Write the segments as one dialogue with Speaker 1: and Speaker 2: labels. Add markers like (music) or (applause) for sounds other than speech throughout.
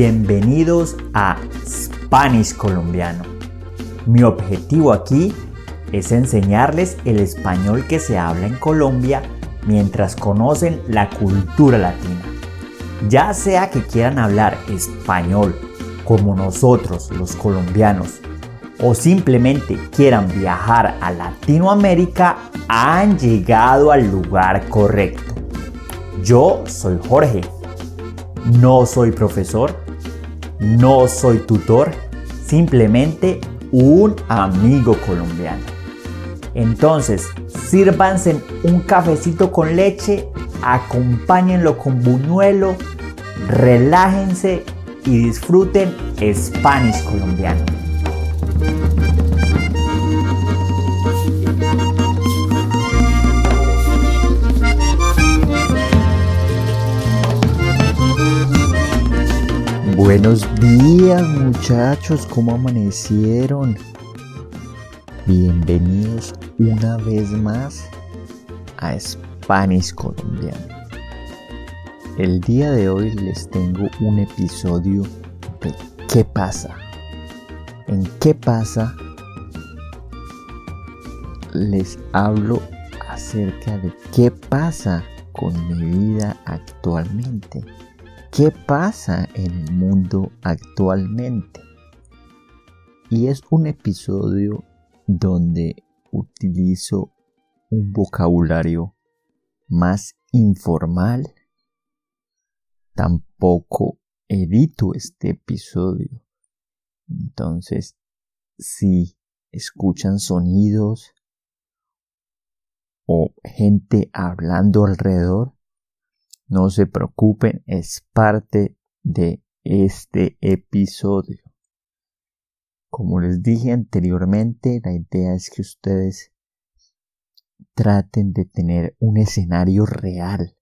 Speaker 1: Bienvenidos a Spanish Colombiano. Mi objetivo aquí es enseñarles el español que se habla en Colombia mientras conocen la cultura latina. Ya sea que quieran hablar español como nosotros los colombianos o simplemente quieran viajar a Latinoamérica, han llegado al lugar correcto. Yo soy Jorge. No soy profesor no soy tutor, simplemente un amigo colombiano. Entonces, sírvanse un cafecito con leche, acompáñenlo con buñuelo, relájense y disfruten Spanish colombiano.
Speaker 2: Buenos días muchachos, ¿cómo
Speaker 1: amanecieron? Bienvenidos una vez más a Spanish Colombiano. El día
Speaker 2: de hoy les tengo un episodio de ¿Qué pasa? En ¿Qué pasa? Les hablo acerca de qué pasa con mi vida actualmente qué pasa en el mundo actualmente. Y es un episodio donde utilizo un vocabulario más informal. Tampoco edito este episodio. Entonces, si escuchan sonidos o gente hablando alrededor, no se preocupen, es parte de este episodio. Como les dije anteriormente, la idea es que ustedes traten de tener un escenario real.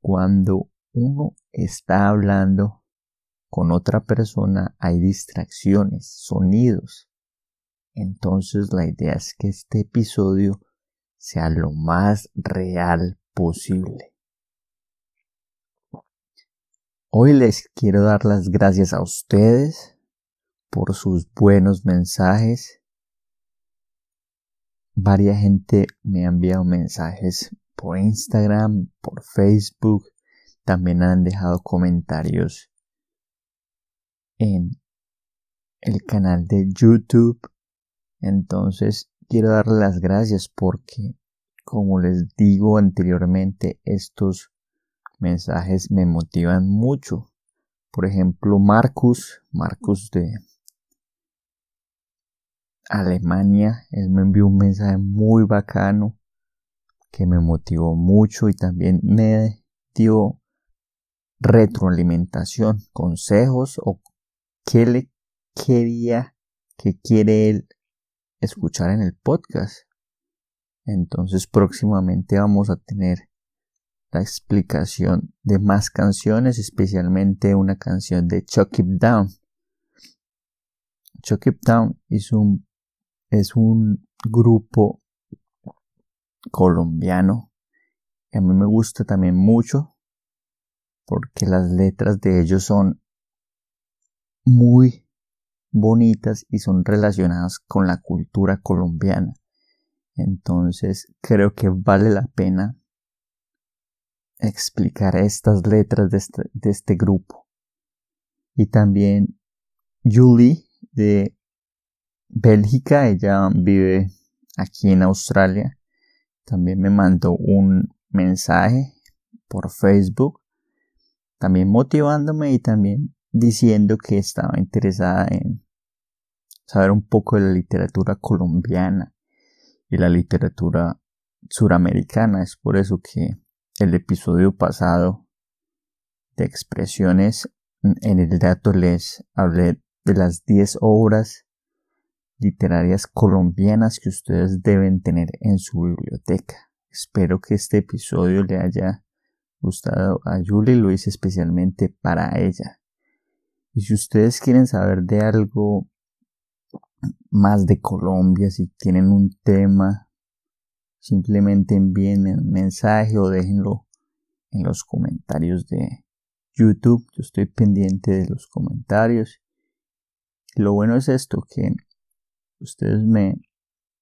Speaker 2: Cuando uno está hablando con otra persona hay distracciones, sonidos. Entonces la idea es que este episodio sea lo más real posible. Hoy les quiero dar las gracias a ustedes por sus buenos mensajes. Varia gente me ha enviado mensajes por Instagram, por Facebook. También han dejado comentarios en el canal de YouTube. Entonces quiero darles las gracias porque, como les digo anteriormente, estos mensajes me motivan mucho. Por ejemplo, Marcus, Marcus de Alemania, él me envió un mensaje muy bacano que me motivó mucho y también me dio retroalimentación, consejos o qué le quería, que quiere él escuchar en el podcast. Entonces próximamente vamos a tener la explicación de más canciones, especialmente una canción de Chuck It e. Down. Chuck e. Down es un, es un grupo colombiano que a mí me gusta también mucho porque las letras de ellos son
Speaker 1: muy
Speaker 2: bonitas y son relacionadas con la cultura colombiana. Entonces creo que vale la pena explicar estas letras este, de este, grupo. Y también Julie de Bélgica, ella vive aquí en Australia. También me mandó un mensaje por Facebook, también motivándome y también diciendo que estaba interesada en saber un poco de la literatura colombiana y la literatura suramericana. Es por eso que el episodio pasado de expresiones, mm, en el dato les hablé de las 10 obras literarias colombianas que ustedes deben tener en su biblioteca. Espero que este episodio le haya gustado a y lo hice especialmente para ella. Y si ustedes quieren saber de algo más de Colombia, si tienen un tema simplemente envíen el mensaje o déjenlo en los comentarios de YouTube. Yo estoy pendiente de los comentarios. Lo bueno es esto, que ustedes me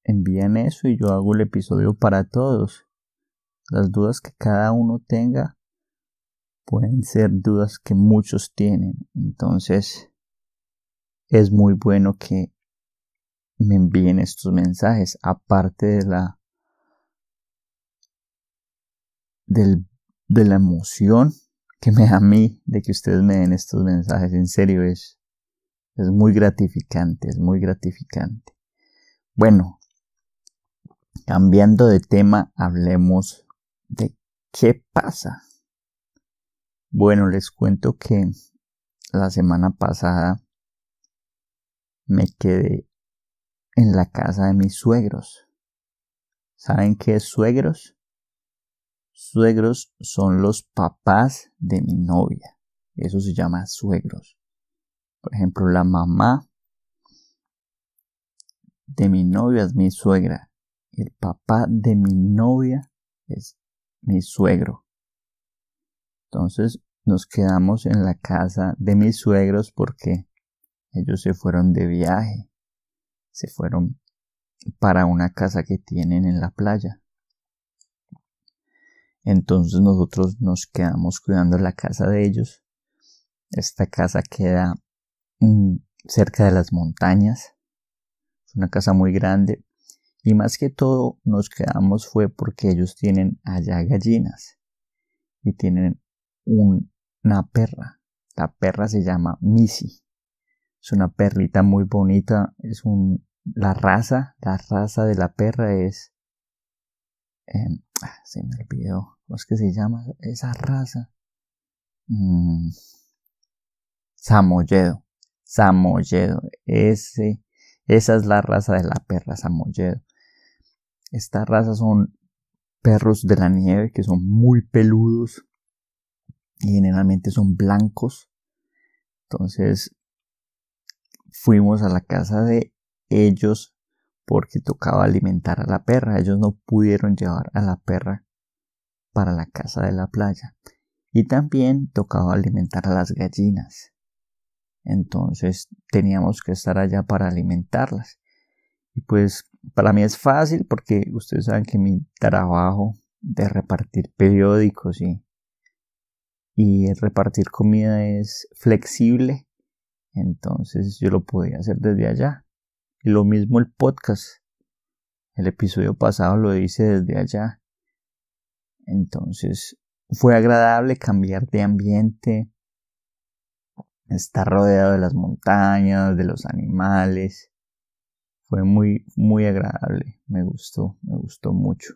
Speaker 2: envían eso y yo hago el episodio para todos. Las dudas que cada uno tenga pueden ser dudas que muchos tienen. Entonces, es muy bueno que me envíen estos mensajes, aparte de la del, de la emoción que me da a mí de que ustedes me den estos mensajes. En serio, es, es muy gratificante, es muy gratificante. Bueno, cambiando de tema, hablemos de qué pasa. Bueno, les cuento que la semana pasada me quedé en la casa de mis suegros. ¿Saben qué es suegros? suegros son los papás de mi novia. Eso se llama suegros. Por ejemplo, la mamá de mi novia es mi suegra. El papá de mi novia es mi suegro. Entonces nos quedamos en la casa de mis suegros porque ellos se fueron de viaje. Se fueron para una casa que tienen en la playa. Entonces nosotros nos quedamos cuidando la casa de ellos. Esta casa queda mm, cerca de las montañas. Es una casa muy grande. Y más que todo nos quedamos fue porque ellos tienen allá gallinas. Y tienen un, una perra. La perra se llama Missy. Es una perrita muy bonita. Es un, la raza, la raza de la perra es Em, ah, se me olvidó. ¿Cómo es que se llama esa raza? Mm. Samoyedo. Samoyedo. Ese, esa es la raza de la perra Samoyedo. Esta raza son perros de la nieve que son muy peludos y generalmente son blancos. Entonces fuimos a la casa de ellos porque tocaba alimentar a la perra. Ellos no pudieron llevar a la perra para la casa de la playa. Y también tocaba alimentar a las gallinas. Entonces teníamos que estar allá para alimentarlas. Y pues para mí es fácil porque ustedes saben que mi trabajo de repartir periódicos y, y repartir comida es flexible. Entonces yo lo podía hacer desde allá. Y lo mismo el podcast. El episodio pasado lo hice desde allá. Entonces fue agradable cambiar de ambiente, estar rodeado de las montañas, de los animales. Fue muy, muy agradable. Me gustó, me gustó mucho.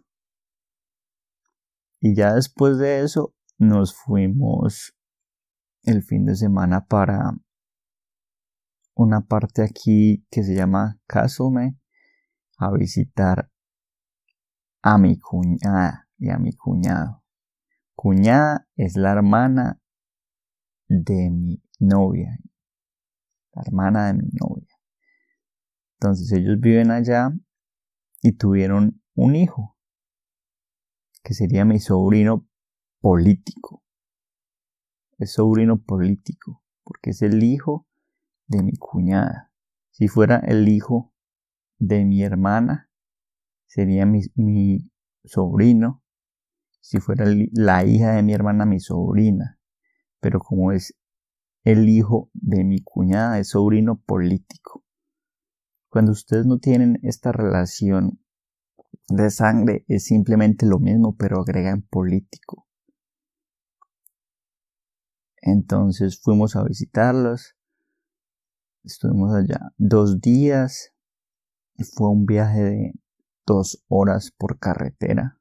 Speaker 2: Y ya después de eso nos fuimos el fin de semana para una parte aquí que se llama Casume a visitar a mi cuñada y a mi cuñado. Cuñada es la hermana de mi novia, la hermana de mi novia. Entonces ellos viven allá y tuvieron un hijo, que sería mi sobrino político. Es sobrino político, porque es el hijo de mi cuñada. Si fuera el hijo de mi hermana, sería mi, sobrino. Si fuera la hija de mi hermana, mi sobrina. Pero como es el hijo de mi cuñada, es sobrino político. Cuando ustedes no tienen esta relación de sangre, es simplemente lo mismo, pero agregan político. Entonces fuimos a visitarlos Estuvimos allá dos días. Fue un viaje de dos horas por carretera.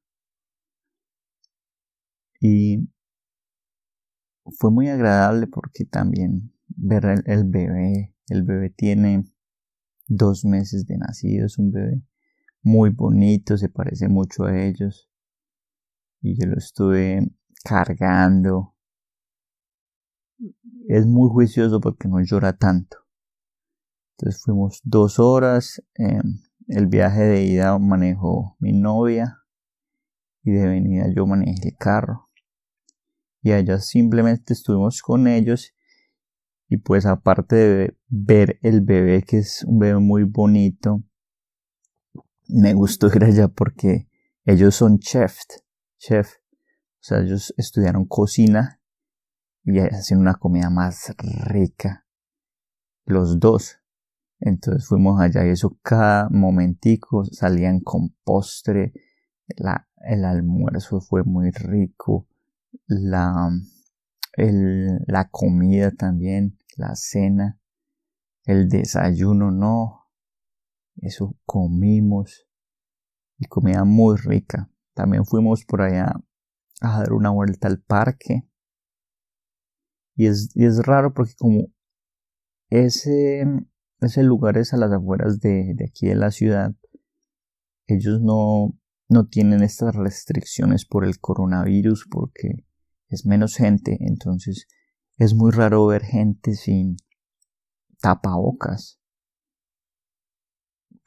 Speaker 2: Y fue muy agradable porque también ver el, el bebé. El bebé tiene dos meses de nacido. Es un bebé muy bonito, se parece mucho a ellos. Y yo lo estuve cargando. Es muy juicioso porque no llora tanto. Entonces fuimos dos horas. Em, el viaje de ida manejó mi novia y de venida yo manejé el carro. Y allá simplemente estuvimos con ellos y pues aparte de ver el bebé, que es un bebé muy bonito, me gustó ir allá porque ellos son chef, chef. O sea, ellos estudiaron cocina y hacen una comida más rica. Los dos. Entonces fuimos allá y eso cada momentico salían con postre. La, el almuerzo fue muy rico. La, el, la comida también, la cena, el desayuno, no. Eso comimos y comida muy rica. También fuimos por allá a dar una vuelta al parque. Y es, y es raro porque como ese, ese lugar es a las afueras de, aquí de la ciudad, ellos no, no tienen estas restricciones por el coronavirus porque es menos gente, entonces es muy raro ver gente sin tapabocas.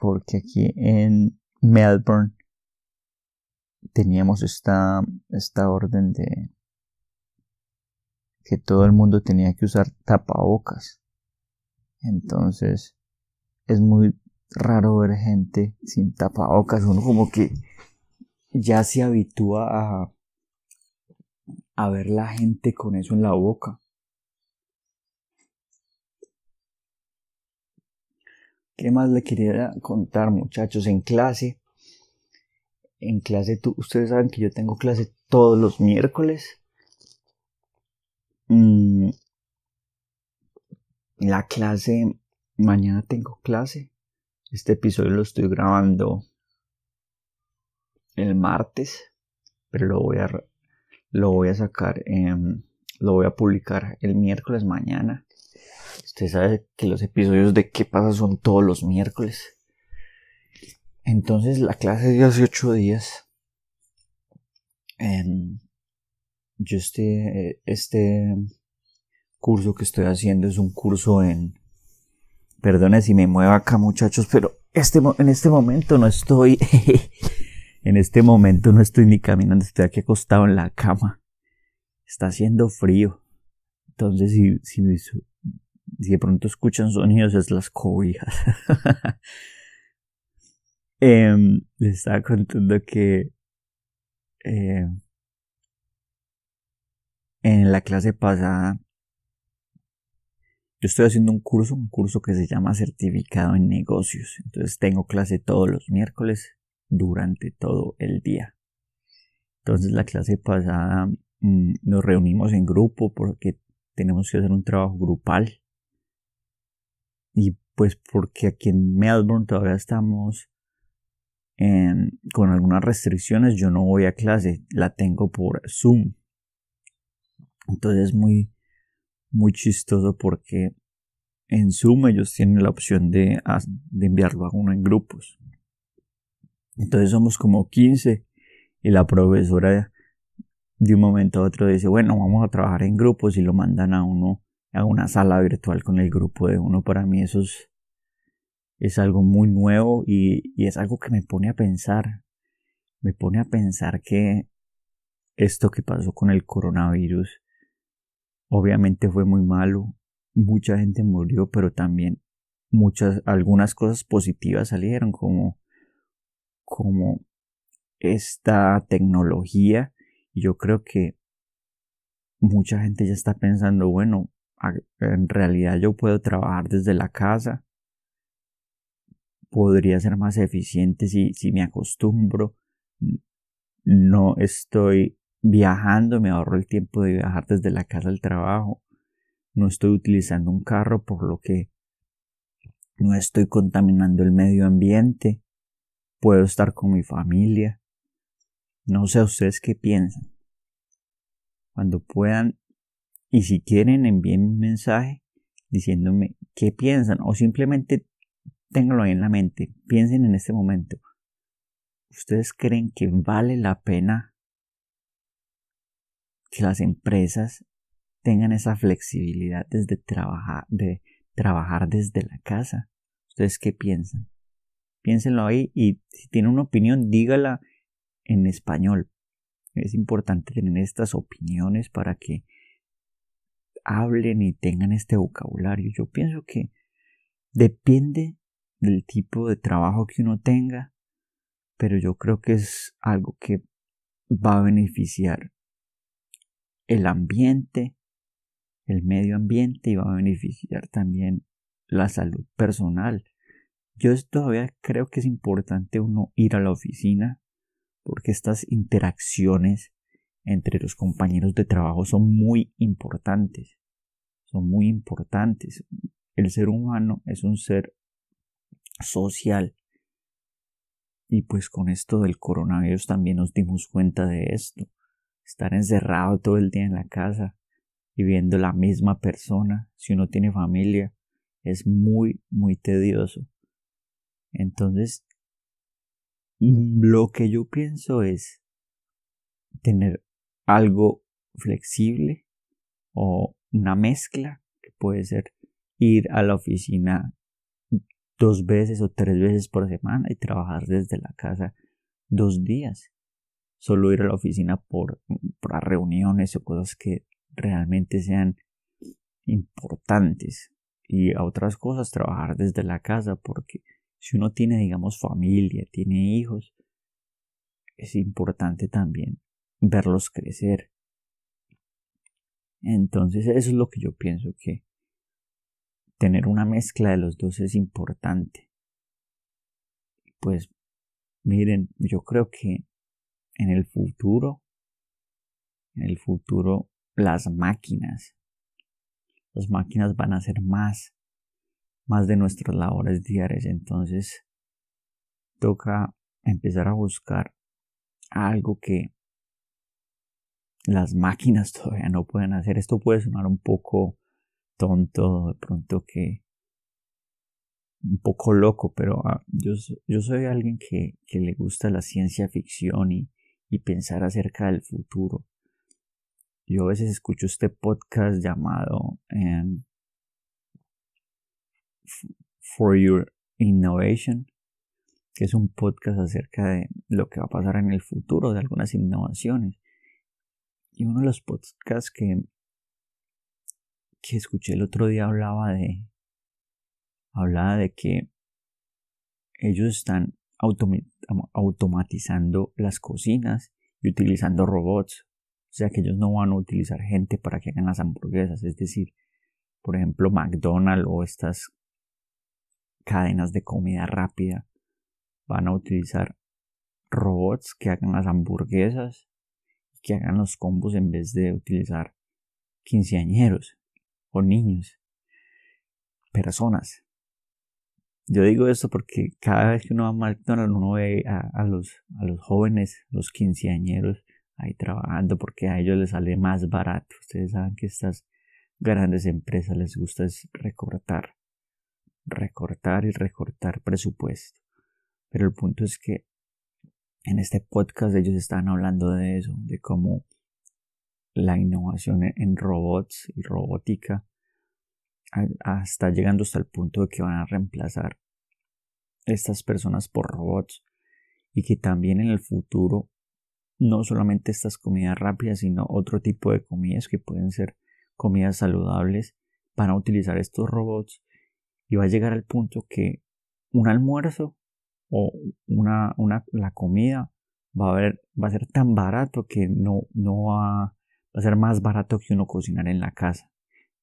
Speaker 2: Porque aquí en Melbourne teníamos esta, esta orden de que todo el mundo tenía que usar tapabocas. Entonces es muy raro ver gente sin tapabocas. Uno como que ya se habitúa a, a ver la gente con eso en la boca. ¿Qué más le quería contar, muchachos? En clase, en clase, tú, ustedes saben que yo tengo clase todos los miércoles. Mm, la clase, mañana tengo clase. Este episodio lo estoy grabando el martes, pero lo voy a, lo voy a sacar, em, lo voy a publicar el miércoles mañana. Usted sabe que los episodios de qué pasa son todos los miércoles. Entonces la clase de hace ocho días. Em, yo estoy... este, este curso que estoy haciendo es un curso en... Perdone si me muevo acá muchachos, pero este, en este momento no estoy... (laughs) en este momento no estoy ni caminando, estoy aquí acostado en la cama. Está haciendo frío. Entonces si, si, si de pronto escuchan sonidos es las cobijas. (laughs) Em, les estaba contando que... Eh, en la clase pasada yo estoy haciendo un curso, un curso que se llama Certificado en Negocios. Entonces tengo clase todos los miércoles durante todo el día. Entonces la clase pasada mm, nos reunimos en grupo porque tenemos que hacer un trabajo grupal. Y pues porque aquí en Melbourne todavía estamos em, con algunas restricciones, yo no voy a clase, la tengo por Zoom. Entonces es muy muy chistoso porque en Zoom ellos tienen la opción de, de enviarlo a uno en grupos. Entonces somos como 15 y la profesora de un momento a otro dice, bueno, vamos a trabajar en grupos y lo mandan a uno a una sala virtual con el grupo de uno. Para mí eso es, algo muy nuevo y es algo que me pone a pensar. Me pone a pensar que esto que pasó con el coronavirus Obviamente fue muy malo, mucha gente murió, pero también muchas, algunas cosas positivas salieron, como, como esta tecnología. yo creo que mucha gente ya está pensando, bueno, en realidad yo puedo trabajar desde la casa, podría ser más eficiente si, si me acostumbro, no estoy viajando, me ahorro el tiempo de viajar desde la casa al trabajo, no estoy utilizando un carro por lo que no estoy contaminando el medio ambiente, puedo estar con mi familia. No sé ustedes qué piensan. Cuando puedan y si quieren envíen un mensaje diciéndome qué piensan o simplemente tenganlo ahí en la mente, piensen en este momento. ¿Ustedes creen que vale la pena que las empresas tengan esa flexibilidad desde trabajar, de trabajar desde la casa. ¿Ustedes qué piensan? Piénsenlo ahí y si tienen una opinión, dígala en español. Es importante tener estas opiniones para que hablen y tengan este vocabulario. Yo pienso que depende del tipo de trabajo que uno tenga, pero yo creo que es algo que va a beneficiar el ambiente, el medio ambiente y va a beneficiar también la salud personal. Yo todavía creo que es importante uno ir a la oficina porque estas interacciones entre los compañeros de trabajo son muy importantes. Son muy importantes. El ser humano es un ser social. Y pues con esto del coronavirus también nos dimos cuenta de esto estar encerrado todo el día en la casa y viendo la misma persona, si uno tiene familia, es muy, muy tedioso. Entonces, lo que yo pienso es tener algo flexible o una mezcla que puede ser ir a la oficina dos veces o tres veces por semana y trabajar desde la casa dos días solo ir a la oficina por, reuniones o cosas que realmente sean importantes y a otras cosas trabajar desde la casa porque si uno tiene digamos familia tiene hijos es importante también verlos crecer entonces eso es lo que yo pienso que tener una mezcla de los dos es importante pues miren yo creo que en el futuro, en el futuro, las máquinas, las máquinas van a hacer más, más de nuestras labores diarias. Entonces, toca empezar a buscar algo que las máquinas (laughs) todavía no pueden hacer. Esto puede sonar un poco tonto, de pronto que un poco loco, pero ah, yo, soy alguien que, que le gusta la ciencia ficción y, y pensar acerca del futuro. Yo a veces escucho este podcast llamado em, For Your Innovation, que es un podcast acerca de lo que va a pasar en el futuro, de algunas innovaciones. Y uno de los podcasts que, que escuché el otro día hablaba de, hablaba de que ellos están automatizando las cocinas y utilizando robots. O sea que ellos no van a utilizar gente para que hagan las hamburguesas. Es decir, por ejemplo, McDonald's o estas cadenas de comida rápida van a utilizar robots que hagan las hamburguesas y que hagan los combos en vez de utilizar quinceañeros o niños, personas. Yo digo esto porque cada vez que uno va a McDonald's, uno ve a, los, a los jóvenes, los quinceañeros, ahí trabajando porque a ellos les sale más barato. Ustedes saben que estas grandes empresas les gusta recortar, recortar y recortar presupuesto. Pero el punto es que en este podcast ellos están hablando de eso, de cómo la innovación en robots y robótica hasta llegando hasta el punto de que van a reemplazar estas personas por robots y que también en el futuro no solamente estas comidas rápidas sino otro tipo de comidas que pueden ser comidas saludables van a utilizar estos robots y va a llegar al punto que un almuerzo o una, la comida va a, va a ser tan barato que no, va, va a ser más barato que uno cocinar en la casa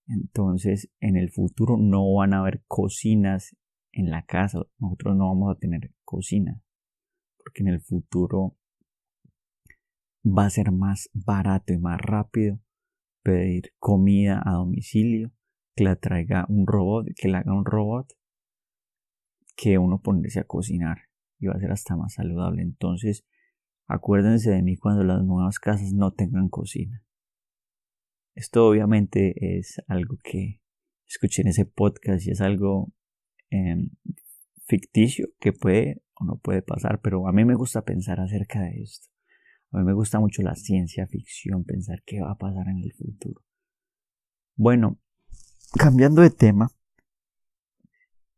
Speaker 2: entonces, en el futuro no van a haber cocinas en la casa. Nosotros no vamos a tener cocina. Porque en el futuro va a ser más barato y más rápido pedir comida a domicilio, que la traiga un robot, que la haga un robot, que uno ponerse a cocinar y va a ser hasta más saludable. Entonces, acuérdense de mí cuando las nuevas casas no tengan cocina. Esto obviamente es algo que escuché en ese podcast y es algo em, ficticio que puede o no puede pasar, pero a mí me gusta pensar acerca de esto. A mí me gusta mucho la ciencia ficción, pensar qué va a pasar en el futuro. Bueno, cambiando de tema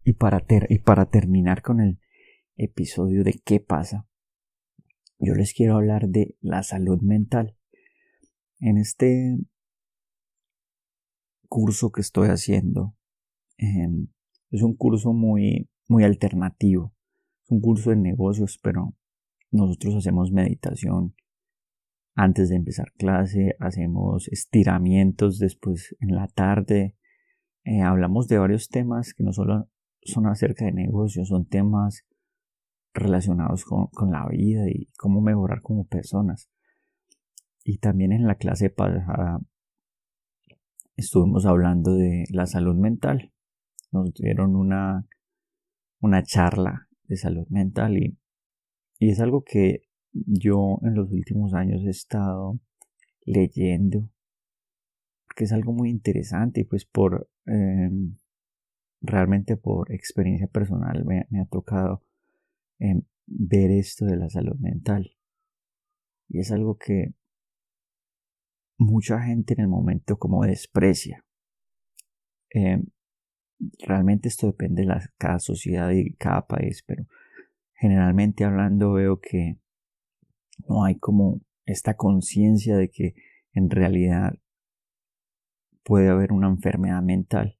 Speaker 2: y para, y para terminar con el episodio de qué pasa, yo les quiero hablar de la salud mental. En este curso que estoy haciendo. Em, es un curso muy, muy alternativo. Es un curso de negocios, pero nosotros hacemos meditación antes de empezar clase, hacemos estiramientos después en la tarde. Eh, hablamos de varios temas que no solo son acerca de negocios, son temas relacionados con, la vida y cómo mejorar como personas. Y también en la clase pasada estuvimos hablando de la salud mental. Nos dieron una, una charla de salud mental y, es algo que yo en los últimos años he estado leyendo, que es algo muy interesante y pues por em, realmente por experiencia personal me, ha tocado em, ver esto de la salud mental. Y es algo que mucha gente en el momento como desprecia. Em, realmente esto depende de la, cada sociedad y cada país, pero generalmente hablando veo que no hay como esta conciencia de que en realidad puede haber una enfermedad mental.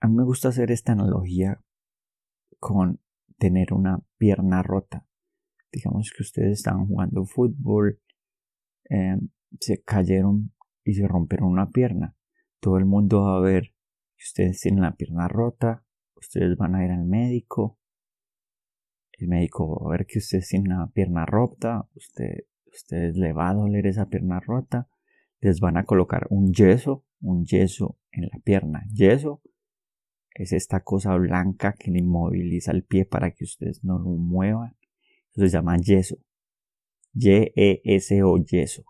Speaker 2: A mí me gusta hacer esta analogía con tener una pierna rota. Digamos que ustedes están jugando fútbol, em, se cayeron y se rompieron una pierna. Todo el mundo va a ver que ustedes tienen la pierna rota, ustedes van a ir al médico, el médico va a ver que ustedes tienen la pierna rota, usted, ustedes le va a doler esa pierna rota, les van a colocar un yeso, un yeso en la pierna. Yeso es esta cosa blanca que le inmoviliza el pie para que ustedes no lo muevan. Eso se llama yeso. Y-E-S-O, yeso.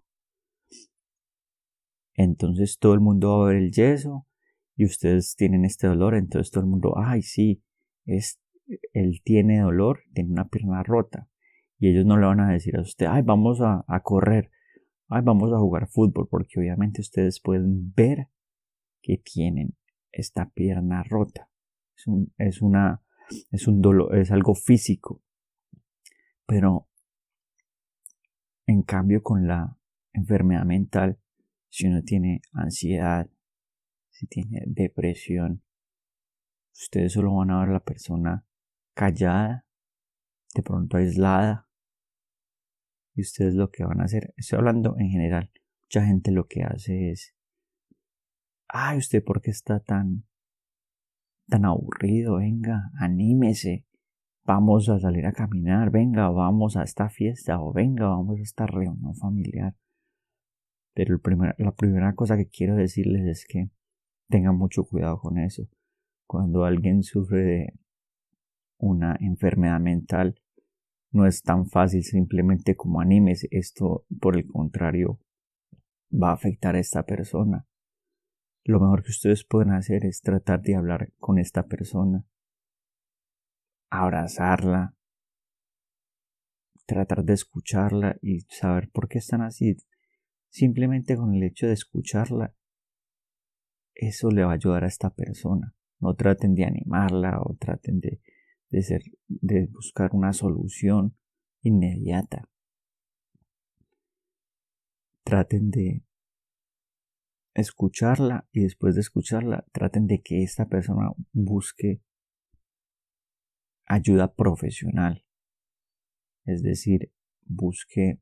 Speaker 2: Entonces todo el mundo va a ver el yeso y ustedes tienen este dolor, entonces todo el mundo, ay, sí, es, él tiene dolor, tiene una pierna rota. Y ellos no le van a decir a usted, ay, vamos a, correr, ay, vamos a jugar fútbol, porque obviamente ustedes pueden ver que tienen esta pierna rota. Es, un, es una, es un dolor, es algo físico. Pero en cambio con la enfermedad mental, si uno tiene ansiedad, si tiene depresión, ustedes solo van a ver a la persona callada, de pronto aislada. Y ustedes lo que van a hacer, estoy hablando en general, mucha gente lo que hace es, ay, usted por qué está tan, tan aburrido, venga, anímese, vamos a salir a caminar, venga, vamos a esta fiesta o venga, vamos a esta reunión familiar. Pero la primera cosa que quiero decirles es que tengan mucho cuidado con eso. Cuando alguien sufre de una enfermedad mental, no es tan fácil simplemente como animes. Esto, por el contrario, va a afectar a esta persona. Lo mejor que ustedes pueden hacer es tratar de hablar con esta persona, abrazarla, tratar de escucharla y saber por qué están así, Simplemente con el hecho de escucharla, eso le va a ayudar a esta persona. No traten de animarla o traten de, de buscar una solución inmediata. Traten de escucharla y después de escucharla traten de que esta persona busque ayuda profesional. Es decir, busque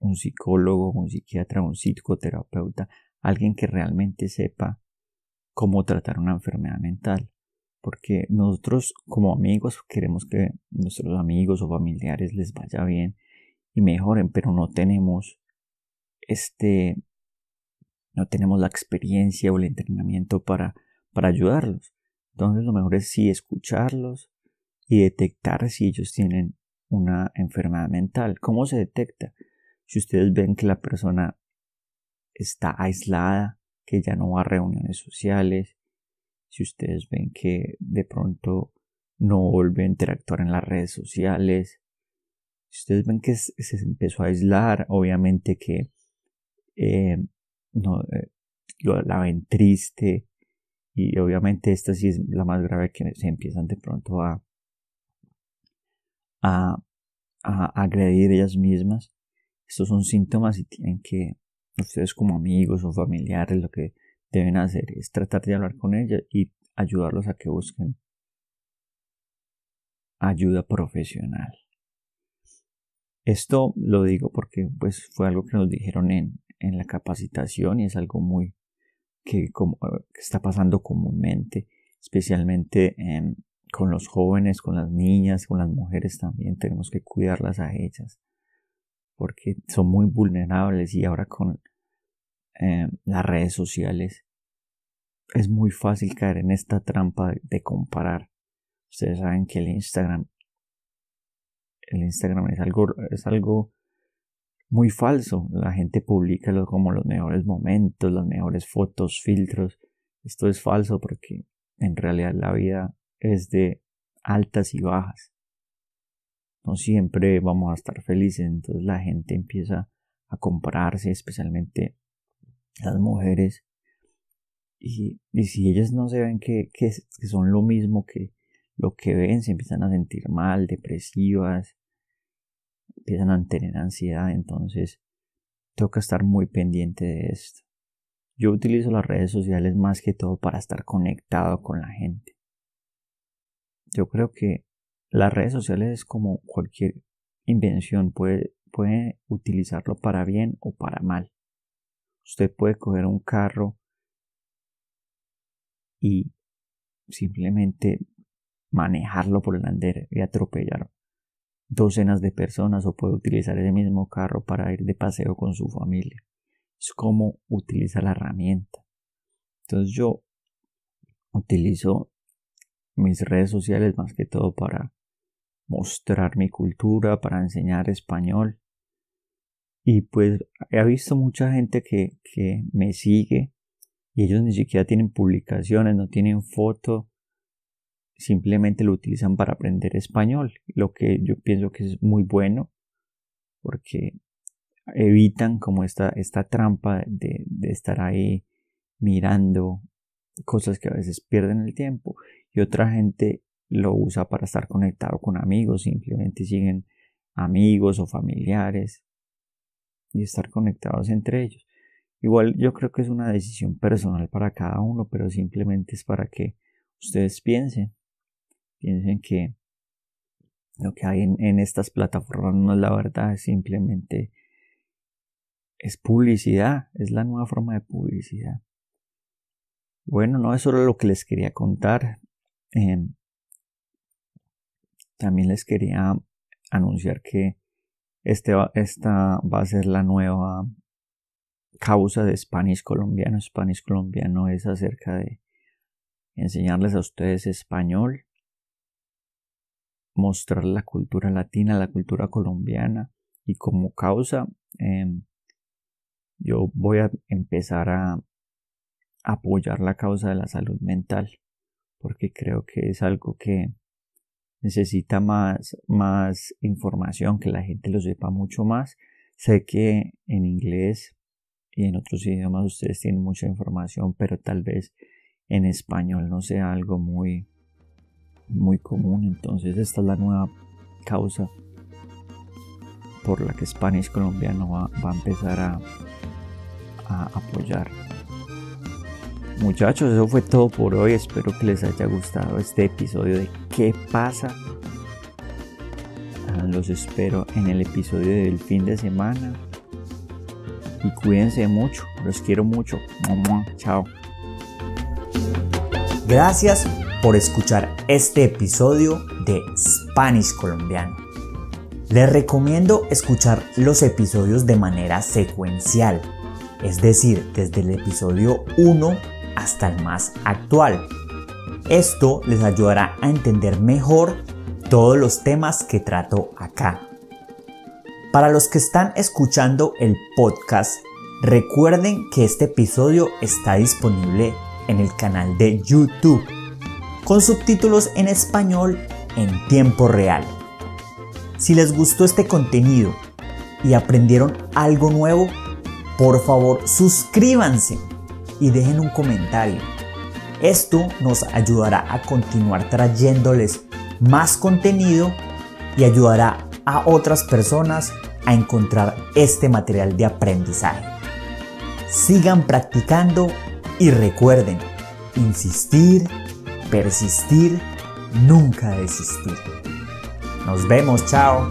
Speaker 2: un psicólogo, un psiquiatra, un psicoterapeuta, alguien que realmente sepa cómo tratar una enfermedad mental. Porque nosotros como amigos queremos que nuestros amigos o familiares les vaya bien y mejoren, pero no tenemos este, no tenemos la experiencia o el entrenamiento para, para ayudarlos. Entonces lo mejor es sí escucharlos y detectar si ellos tienen una enfermedad mental. ¿Cómo se detecta? si ustedes ven que la persona está aislada, que ya no va a reuniones sociales, si ustedes ven que de pronto no vuelve a interactuar en las redes sociales, si ustedes ven que se empezó a aislar, obviamente que eh, no, eh, la ven triste y obviamente esta sí es la más grave que se empiezan de pronto a, a agredir ellas mismas estos son síntomas y tienen que ustedes como amigos o familiares lo que deben hacer es tratar de hablar con ellas y ayudarlos a que busquen ayuda profesional. Esto lo digo porque pues fue algo que nos dijeron en, la capacitación y es algo muy que, está pasando comúnmente, especialmente em, con los jóvenes, con las niñas, con las mujeres también, tenemos que cuidarlas a ellas porque son muy vulnerables y ahora con eh, las redes sociales es muy fácil caer en esta trampa de comparar. Ustedes saben que el Instagram, el Instagram es algo, es algo muy falso. La gente publica como los mejores momentos, las mejores fotos, filtros. Esto es falso porque en realidad la vida es de altas y bajas no siempre vamos a estar felices, entonces la gente empieza a comprarse especialmente las mujeres, y, si ellas no se ven que, que, son lo mismo que lo que ven, se empiezan a sentir mal, depresivas, empiezan a tener ansiedad, entonces toca estar muy pendiente de esto. Yo utilizo las redes sociales más que todo para estar conectado con la gente. Yo creo que las redes sociales es como cualquier invención, puede, puede utilizarlo para bien o para mal. Usted puede coger un carro y simplemente manejarlo por el andén y atropellar docenas de personas o puede utilizar ese mismo carro para ir de paseo con su familia. Es como utiliza la herramienta. Entonces yo utilizo mis redes sociales más que todo para mostrar mi cultura, para enseñar español. Y pues he visto mucha gente que, me sigue y ellos ni siquiera tienen publicaciones, no tienen foto, simplemente lo utilizan para aprender español, lo que yo pienso que es muy bueno porque evitan como esta, esta trampa de, de estar ahí mirando cosas que a veces pierden el tiempo y otra gente lo usa para estar conectado con amigos, simplemente siguen amigos o familiares y estar conectados entre ellos. Igual yo creo que es una decisión personal para cada uno, pero simplemente es para que ustedes piensen, piensen que lo que hay en, estas plataformas no es la verdad, es simplemente es publicidad, es la nueva forma de publicidad. Bueno, no, es solo lo que les quería contar. También les quería anunciar que este esta va a ser la nueva causa de Spanish Colombiano. Spanish Colombiano es acerca de enseñarles a ustedes español, mostrar la cultura latina, la cultura colombiana y como causa em, yo voy a empezar a apoyar la causa de la salud mental porque creo que es algo que necesita más, más información, que la gente lo sepa mucho más. Sé que en inglés y en otros idiomas ustedes tienen mucha información, pero tal vez en español no sea algo muy, muy común. Entonces esta es la nueva causa por la que Spanish Colombiano va, va a empezar a, a apoyar Muchachos, eso fue todo por hoy. Espero que les haya gustado este episodio de ¿Qué pasa? Ah, los espero en el episodio del fin de semana.
Speaker 1: Y cuídense mucho. Los quiero mucho. Chao. Gracias por escuchar este episodio de Spanish Colombiano. Les recomiendo escuchar los episodios de manera secuencial, es decir, desde el episodio 1 hasta el más actual. Esto les ayudará a entender mejor todos los temas que trato acá. Para los que están escuchando el podcast, recuerden que este episodio está disponible en el canal de YouTube con subtítulos en español en tiempo real. Si les gustó este contenido y aprendieron algo nuevo, por favor suscríbanse y dejen un comentario. Esto nos ayudará a continuar trayéndoles más contenido y ayudará a otras personas a encontrar este material de aprendizaje. Sigan practicando y recuerden, insistir, persistir, nunca desistir. Nos vemos, chao.